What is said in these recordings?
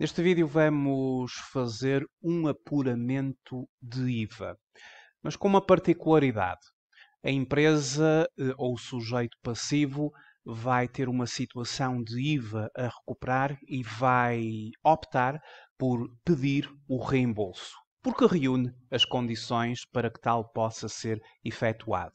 Neste vídeo vamos fazer um apuramento de IVA, mas com uma particularidade. A empresa eh, ou sujeito passivo vai ter uma situação de IVA a recuperar e vai optar por pedir o reembolso, porque reúne as condições para que tal possa ser efetuado.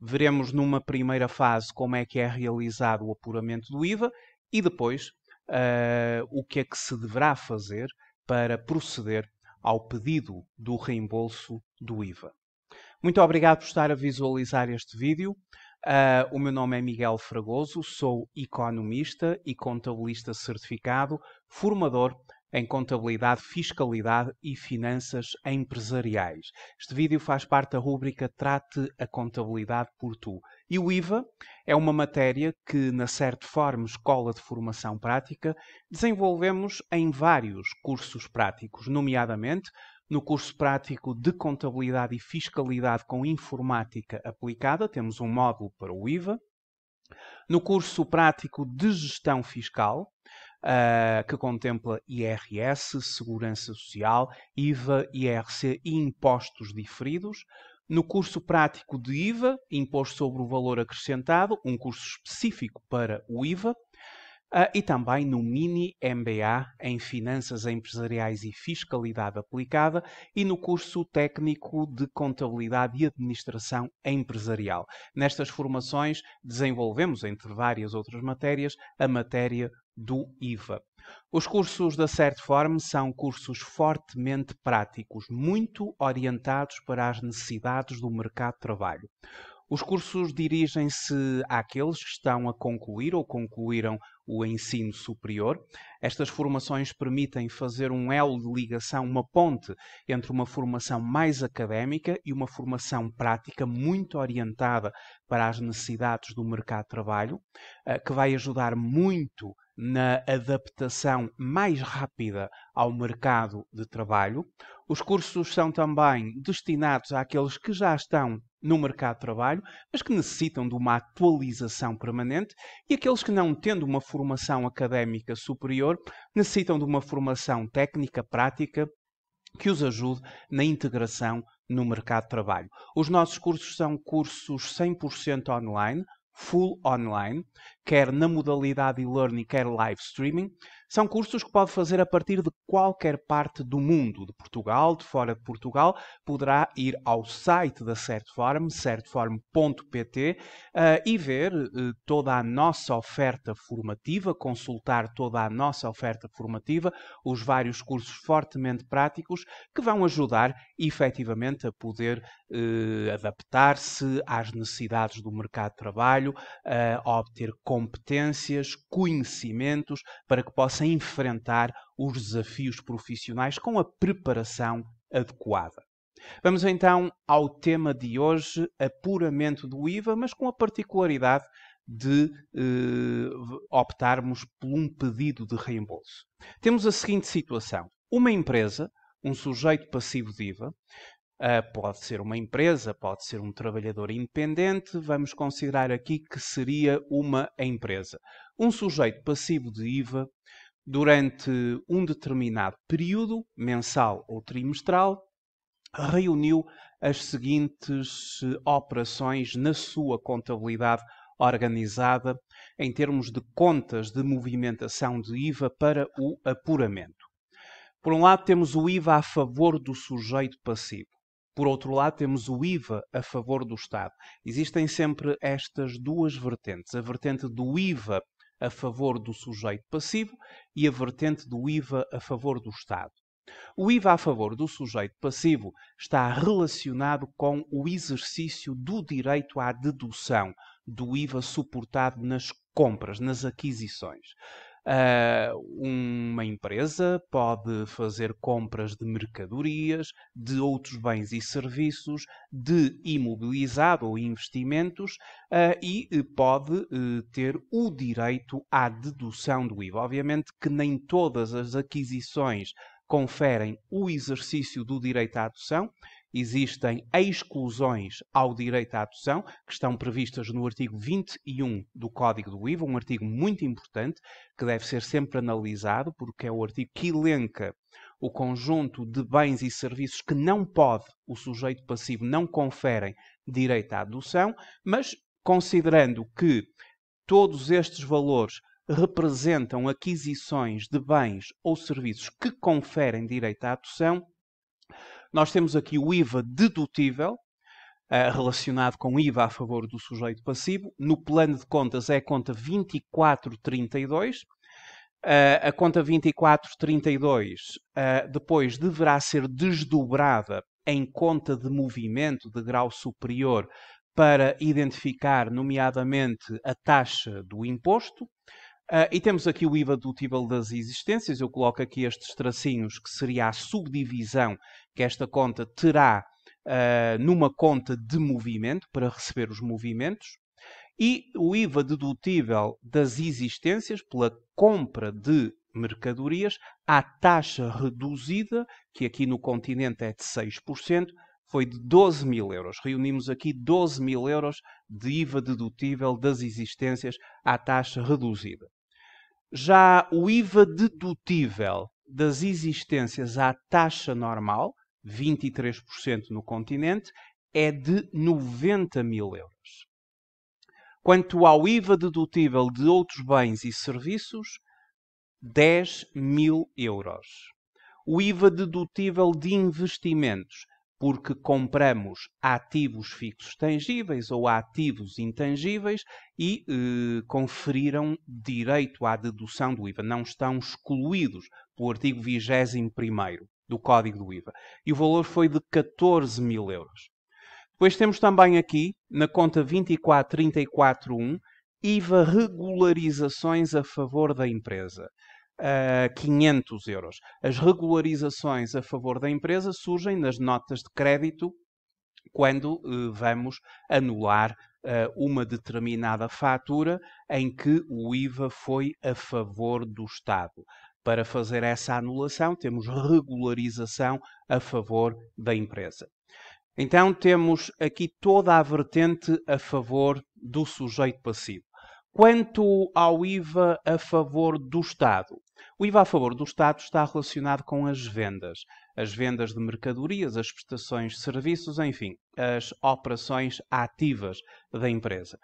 Veremos numa primeira fase como é que é realizado o apuramento do IVA e depois uh, o que é que se deverá fazer para proceder ao pedido do reembolso do IVA. Muito obrigado por estar a visualizar este vídeo. Uh, o meu nome é Miguel Fragoso, sou economista e contabilista certificado, formador em contabilidade, fiscalidade e finanças empresariais. Este vídeo faz parte da rúbrica Trate a Contabilidade por Tu e o IVA é uma matéria que, na certa forma, Escola de Formação Prática, desenvolvemos em vários cursos práticos, nomeadamente no curso prático de Contabilidade e Fiscalidade com Informática Aplicada, temos um módulo para o IVA. No curso prático de Gestão Fiscal, Uh, que contempla IRS, Segurança Social, IVA, IRC e impostos diferidos. No curso prático de IVA, Imposto sobre o Valor Acrescentado, um curso específico para o IVA, ah, e também no Mini MBA em Finanças Empresariais e Fiscalidade Aplicada e no curso técnico de Contabilidade e Administração Empresarial. Nestas formações desenvolvemos, entre várias outras matérias, a matéria do IVA. Os cursos da CertForm são cursos fortemente práticos, muito orientados para as necessidades do mercado de trabalho. Os cursos dirigem-se àqueles que estão a concluir ou concluíram o ensino superior. Estas formações permitem fazer um elo de ligação, uma ponte entre uma formação mais académica e uma formação prática muito orientada para as necessidades do mercado de trabalho, eh, que vai ajudar muito na adaptação mais rápida ao mercado de trabalho. Os cursos são também destinados àqueles que já estão no mercado de trabalho, mas que necessitam de uma atualização permanente, e aqueles que não tendo uma formação académica superior, necessitam de uma formação técnica prática que os ajude na integração no mercado de trabalho. Os nossos cursos são cursos 100% online, full online, quer na modalidade e-learning, quer live streaming. São cursos que pode fazer a partir de qualquer parte do mundo, de Portugal, de fora de Portugal. Poderá ir ao site da Certform, certform.pt, uh, eh, e ver uh, toda a nossa oferta formativa, consultar toda a nossa oferta formativa, os vários cursos fortemente práticos que vão ajudar efetivamente a poder uh, adaptar-se às necessidades do mercado de trabalho, a obter competências, conhecimentos para que possa enfrentar os desafios profissionais com a preparação adequada. Vamos então ao tema de hoje, apuramento do IVA, mas com a particularidade de eh, optarmos por um pedido de reembolso. Temos a seguinte situação: uma empresa, um sujeito passivo de IVA, ah, pode ser uma empresa, pode ser um trabalhador independente, vamos considerar aqui que seria uma empresa. Um sujeito passivo de IVA durante um determinado período, mensal ou trimestral, reuniu as seguintes eh, operações na sua contabilidade organizada em termos de contas de movimentação de IVA para o apuramento. Por um lado, temos o IVA a favor do sujeito passivo. Por outro lado, temos o IVA a favor do Estado. Existem sempre estas duas vertentes: a vertente do IVA a favor do sujeito passivo e a vertente do IVA a favor do Estado. O IVA a favor do sujeito passivo está relacionado com o exercício do direito à dedução do IVA suportado nas compras, nas aquisições. Uh, uma empresa pode fazer compras de mercadorias, de outros bens e serviços, de imobilizado ou investimentos uh, e eh, pode uh, ter o direito à dedução do IVA. Obviamente que nem todas as aquisições conferem o exercício do direito à adoção existem exclusões ao direito à adoção, que estão previstas no artigo 21 do Código do IVA, um artigo muito importante, que deve ser sempre analisado, porque é o artigo que elenca o conjunto de bens e serviços que não pode, o sujeito passivo não conferem direito à adoção, mas considerando que todos estes valores representam aquisições de bens ou serviços que conferem direito à adoção, nós temos aqui o IVA dedutível, eh, relacionado com IVA a favor do sujeito passivo. No plano de contas é a conta 2432. Eh, a conta 2432 eh, depois deverá ser desdobrada em conta de movimento de grau superior para identificar, nomeadamente, a taxa do imposto. Uh, e temos aqui o IVA dedutível das existências. Eu coloco aqui estes tracinhos, que seria a subdivisão que esta conta terá uh, numa conta de movimento, para receber os movimentos. E o IVA dedutível das existências pela compra de mercadorias à taxa reduzida, que aqui no continente é de 6%, foi de 12 mil euros. Reunimos aqui 12 mil euros de IVA dedutível das existências à taxa reduzida já o IVA dedutível das existências à taxa normal, 23% no continente, é de 90 mil euros. Quanto ao IVA dedutível de outros bens e serviços, 10 mil euros. O IVA dedutível de investimentos porque compramos ativos fixos tangíveis ou ativos intangíveis e eh, conferiram direito à dedução do IVA. Não estão excluídos pelo artigo 21 do Código do IVA. E o valor foi de 14 mil euros. Depois temos também aqui, na conta 24341, IVA regularizações a favor da empresa uh, eh, 500 euros. As regularizações a favor da empresa surgem nas notas de crédito quando uh, vamos anular uh, uma determinada fatura em que o IVA foi a favor do Estado. Para fazer essa anulação, temos regularização a favor da empresa. Então, temos aqui toda a vertente a favor do sujeito passivo. Quanto ao IVA a favor do Estado, o IVA a favor do Estado está relacionado com as vendas. As vendas de mercadorias, as prestações de serviços, enfim, as operações ativas da empresa.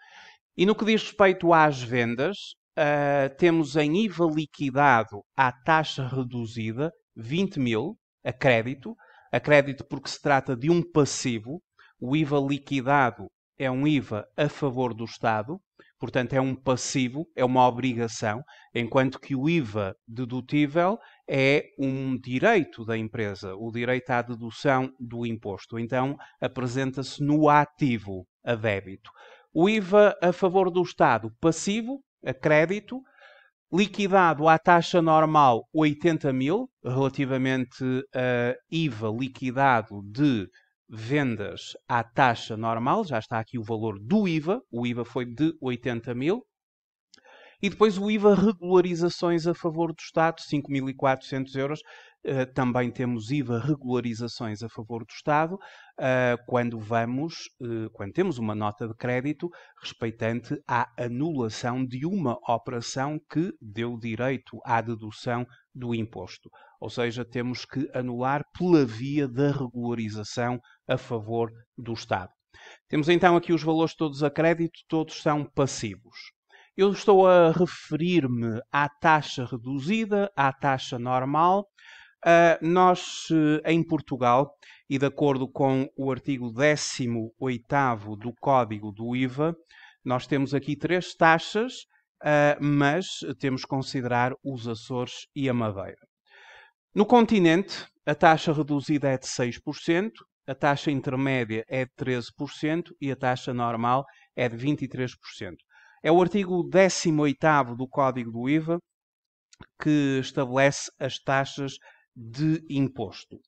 E no que diz respeito às vendas, uh, temos em IVA liquidado à taxa reduzida 20 mil a crédito, a crédito porque se trata de um passivo. O IVA liquidado é um IVA a favor do Estado, portanto é um passivo, é uma obrigação, enquanto que o IVA dedutível é um direito da empresa, o direito à dedução do imposto. Então apresenta-se no ativo a débito. O IVA a favor do Estado, passivo, a crédito, liquidado à taxa normal 80 mil, relativamente a IVA liquidado de vendas à taxa normal, já está aqui o valor do IVA, o IVA foi de 80 mil, e depois o IVA regularizações a favor do Estado, 5.400 euros. Uh, também temos IVA regularizações a favor do Estado uh, quando vamos, uh, quando temos uma nota de crédito respeitante à anulação de uma operação que deu direito à dedução do imposto ou seja, temos que anular pela via da regularização a favor do Estado. Temos então aqui os valores todos a crédito, todos são passivos. Eu estou a referir-me à taxa reduzida, à taxa normal. Uh, nós, uh, em Portugal, e de acordo com o artigo 18 do Código do IVA, nós temos aqui três taxas, uh, mas temos que considerar os Açores e a Madeira. No continente, a taxa reduzida é de 6%, a taxa intermédia é de 13% e a taxa normal é de 23%. É o artigo 18 do Código do IVA que estabelece as taxas de imposto.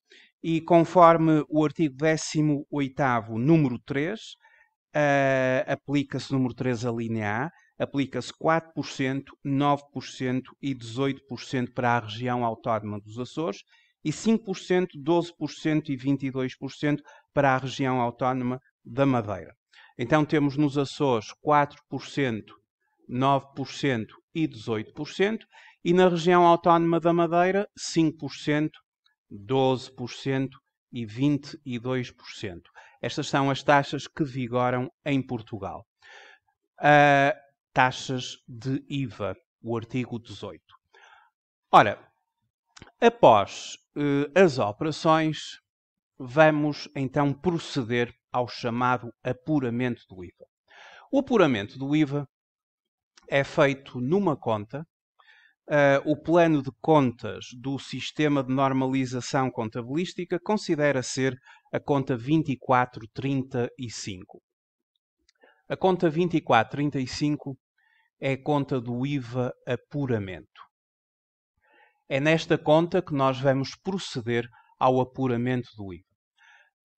E conforme o artigo 18, número 3, uh, eh, aplica-se número 3 a linha A, aplica-se 4%, 9% e 18% para a região autónoma dos Açores e 5%, 12% e 22% para a região autónoma da Madeira. Então temos nos Açores 4%, 9% e 18%, e na região autónoma da Madeira 5%, 12% e 22%. Estas são as taxas que vigoram em Portugal. Uh, taxas de IVA, o artigo 18. Ora, após eh, as operações, vamos então proceder ao chamado apuramento do IVA. O apuramento do IVA é feito numa conta. Uh, o plano de contas do Sistema de Normalização Contabilística considera ser a conta 2435. A conta 2435 é a conta do IVA apuramento. É nesta conta que nós vamos proceder ao apuramento do IVA.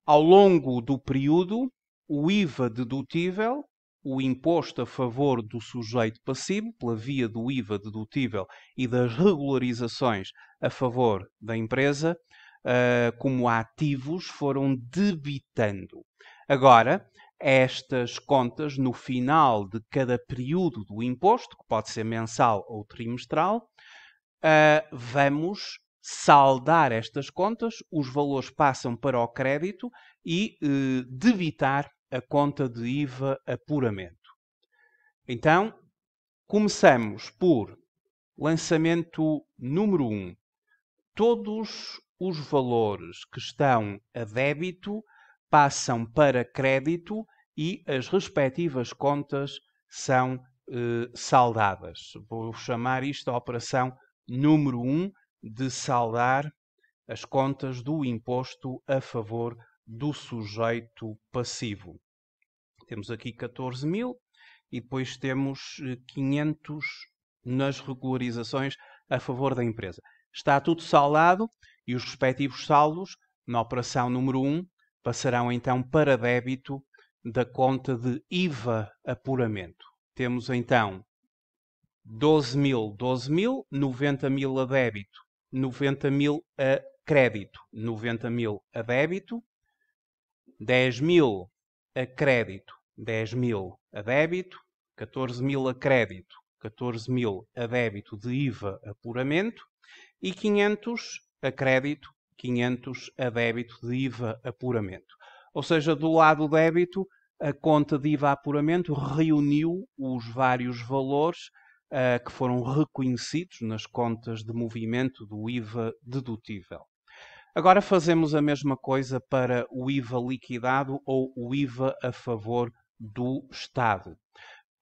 Ao longo do período, o IVA dedutível, o imposto a favor do sujeito passivo, pela via do IVA dedutível e das regularizações a favor da empresa, ah, como ativos, foram debitando. Agora, estas contas no final de cada período do imposto, que pode ser mensal ou trimestral, ah, vamos saldar estas contas, os valores passam para o crédito e eh, debitar a conta de IVA apuramento. Então, começamos por lançamento número 1. Todos os valores que estão a débito passam para crédito e as respectivas contas são eh, saldadas. Vou chamar isto a operação número 1 um de saldar as contas do imposto a favor do sujeito passivo. Temos aqui 14 mil e depois temos 500 eh, nas regularizações a favor da empresa. Está tudo saldado e os respectivos saldos, na operação número 1, passarão então para débito da conta de IVA apuramento. Temos então 12 mil, 12 mil, 90 mil a débito, 90 mil a crédito, 90 mil a débito, 10 mil a crédito, 10 mil a débito, 14 mil a crédito, 14 mil a débito de IVA apuramento e 500 a crédito, 500 a débito de IVA apuramento. Ou seja, do lado débito, a conta de IVA apuramento reuniu os vários valores uh, que foram reconhecidos nas contas de movimento do IVA dedutível. Agora fazemos a mesma coisa para o IVA liquidado ou o IVA a favor do Estado.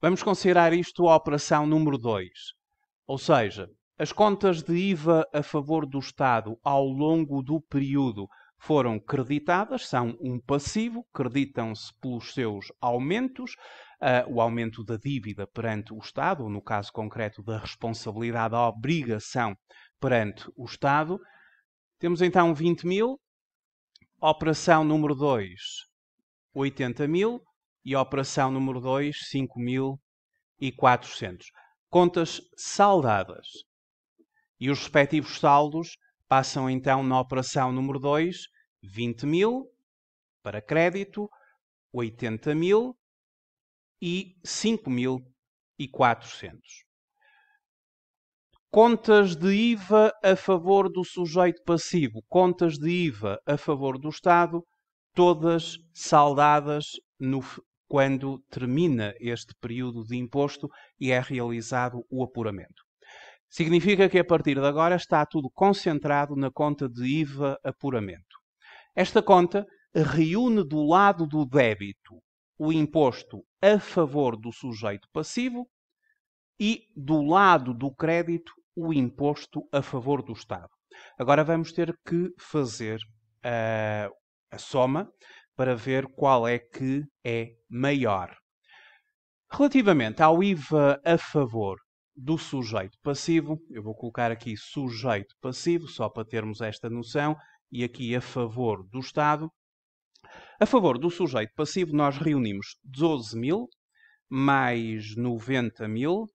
Vamos considerar isto a operação número 2, ou seja, as contas de IVA a favor do Estado ao longo do período foram creditadas, são um passivo, creditam-se pelos seus aumentos, Uh, o aumento da dívida perante o Estado, ou no caso concreto da responsabilidade, a obrigação perante o Estado. Temos então 20 mil, operação número 2, 80 mil e operação número 2, 5.400. Contas saldadas e os respectivos saldos Passam então na operação número 2 20 mil para crédito, 80 mil e 5.400. Contas de IVA a favor do sujeito passivo, contas de IVA a favor do Estado, todas saldadas no, quando termina este período de imposto e é realizado o apuramento. Significa que a partir de agora está tudo concentrado na conta de IVA apuramento. Esta conta reúne do lado do débito o imposto a favor do sujeito passivo e do lado do crédito o imposto a favor do Estado. Agora vamos ter que fazer a, eh, a soma para ver qual é que é maior. Relativamente ao IVA a favor do sujeito passivo. Eu vou colocar aqui sujeito passivo, só para termos esta noção, e aqui a favor do Estado. A favor do sujeito passivo, nós reunimos 12 mil, mais 90 mil,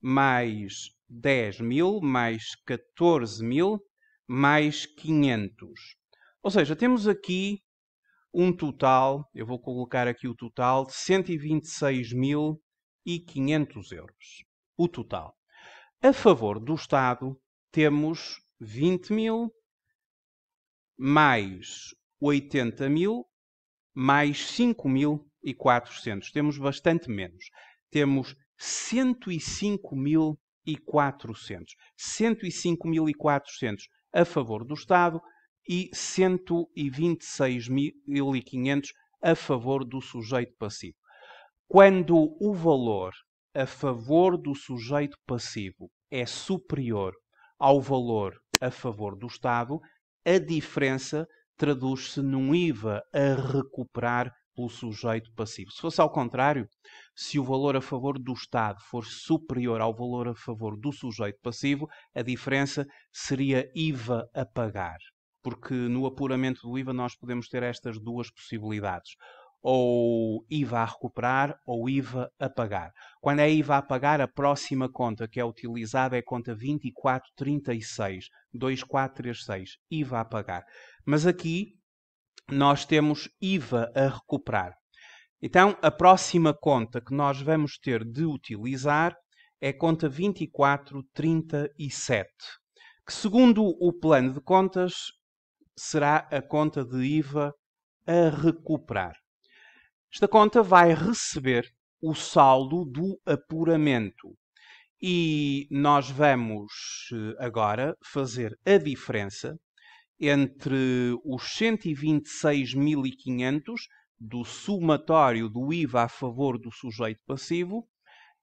mais 10 mil, mais 14 mil, mais 500. Ou seja, temos aqui um total, eu vou colocar aqui o total, de 126.500 euros o total. A favor do Estado, temos 20 mil mais 80 mil mais 5.400. Temos bastante menos. Temos 105.400. 105.400 a favor do Estado e 126.500 a favor do sujeito passivo. Quando o valor a favor do sujeito passivo é superior ao valor a favor do Estado, a diferença traduz-se num IVA a recuperar pelo sujeito passivo. Se fosse ao contrário, se o valor a favor do Estado for superior ao valor a favor do sujeito passivo, a diferença seria IVA a pagar. Porque no apuramento do IVA nós podemos ter estas duas possibilidades ou IVA a recuperar ou IVA a pagar. Quando é IVA a pagar, a próxima conta que é utilizada é a conta 2436, 2436, IVA a pagar. Mas aqui nós temos IVA a recuperar. Então, a próxima conta que nós vamos ter de utilizar é a conta 2437, que segundo o plano de contas será a conta de IVA a recuperar. Esta conta vai receber o saldo do apuramento e nós vamos eh, agora fazer a diferença entre os 126.500 do somatório do IVA a favor do sujeito passivo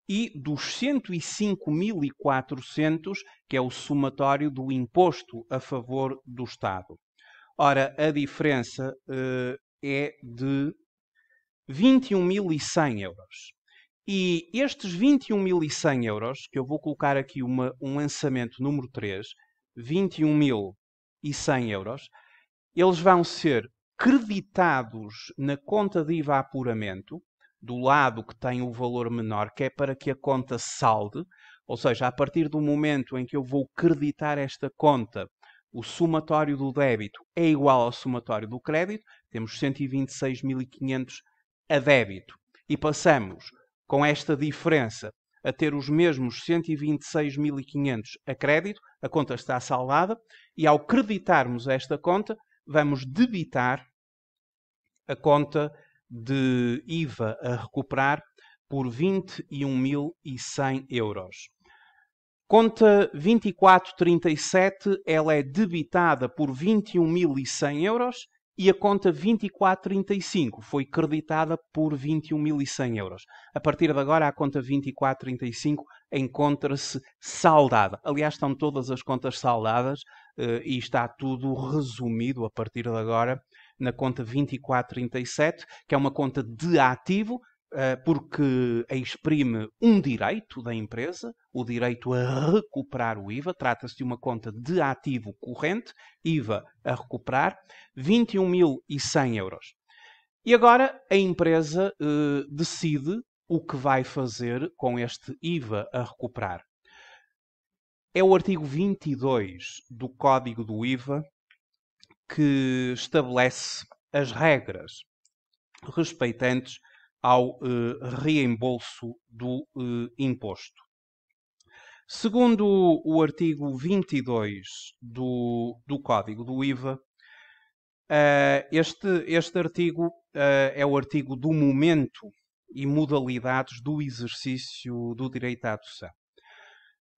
e dos 105.400, que é o somatório do imposto a favor do Estado. Ora, a diferença uh, é de 21.100 euros. E estes 21.100 euros, que eu vou colocar aqui uma, um lançamento número 3, 21.100 euros, eles vão ser creditados na conta de IVA apuramento, do lado que tem o valor menor, que é para que a conta salde, ou seja, a partir do momento em que eu vou creditar esta conta, o somatório do débito é igual ao somatório do crédito, temos 126.500 a débito e passamos, com esta diferença, a ter os mesmos 126.500 a crédito, a conta está saldada, e ao creditarmos esta conta, vamos debitar a conta de IVA a recuperar por 21.100 euros. Conta 2437, ela é debitada por 21.100 euros e a conta 2435 foi creditada por 21.100 euros. A partir de agora, a conta 2435 encontra-se saldada. Aliás, estão todas as contas saldadas eh, e está tudo resumido a partir de agora na conta 2437, que é uma conta de ativo, eh, porque exprime um direito da empresa, o direito a recuperar o IVA, trata-se de uma conta de ativo corrente, IVA a recuperar, 21.100 euros. E agora a empresa eh, decide o que vai fazer com este IVA a recuperar. É o artigo 22 do Código do IVA que estabelece as regras respeitantes ao eh, reembolso do eh, imposto. Segundo o artigo 22 do, do Código do IVA, uh, eh, este, este artigo uh, é o artigo do momento e modalidades do exercício do direito à adoção.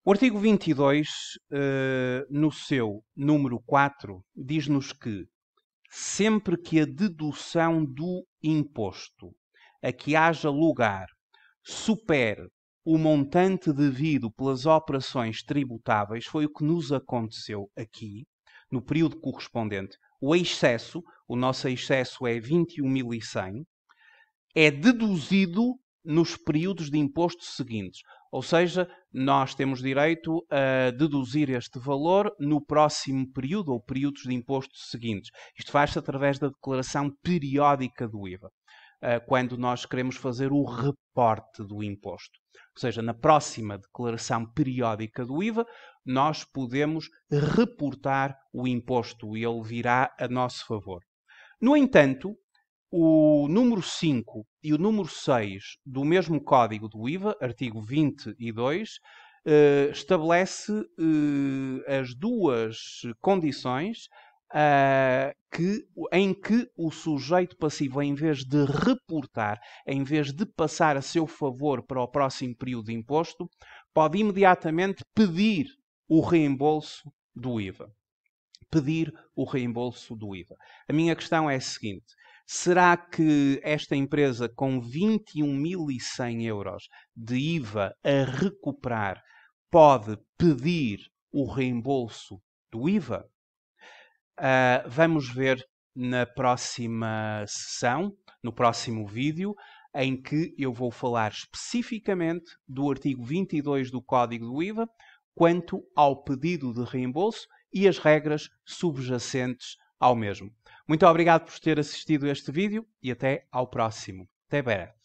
O artigo 22, uh, eh, no seu número 4, diz-nos que sempre que a dedução do imposto a que haja lugar supere o montante devido pelas operações tributáveis foi o que nos aconteceu aqui, no período correspondente. O excesso, o nosso excesso é 21.100, é deduzido nos períodos de imposto seguintes. Ou seja, nós temos direito a deduzir este valor no próximo período ou períodos de imposto seguintes. Isto faz-se através da declaração periódica do IVA. Eh, quando nós queremos fazer o reporte do imposto. Ou seja, na próxima declaração periódica do IVA, nós podemos reportar o imposto e ele virá a nosso favor. No entanto, o número 5 e o número 6 do mesmo código do IVA, artigo 22, eh, estabelece eh, as duas condições Uh, que, em que o sujeito passivo, em vez de reportar, em vez de passar a seu favor para o próximo período de imposto, pode imediatamente pedir o reembolso do IVA. Pedir o reembolso do IVA. A minha questão é a seguinte: será que esta empresa, com 21.100 euros de IVA a recuperar, pode pedir o reembolso do IVA? Uh, vamos ver na próxima sessão, no próximo vídeo, em que eu vou falar especificamente do artigo 22 do Código do IVA quanto ao pedido de reembolso e as regras subjacentes ao mesmo. Muito obrigado por ter assistido este vídeo e até ao próximo. Até breve.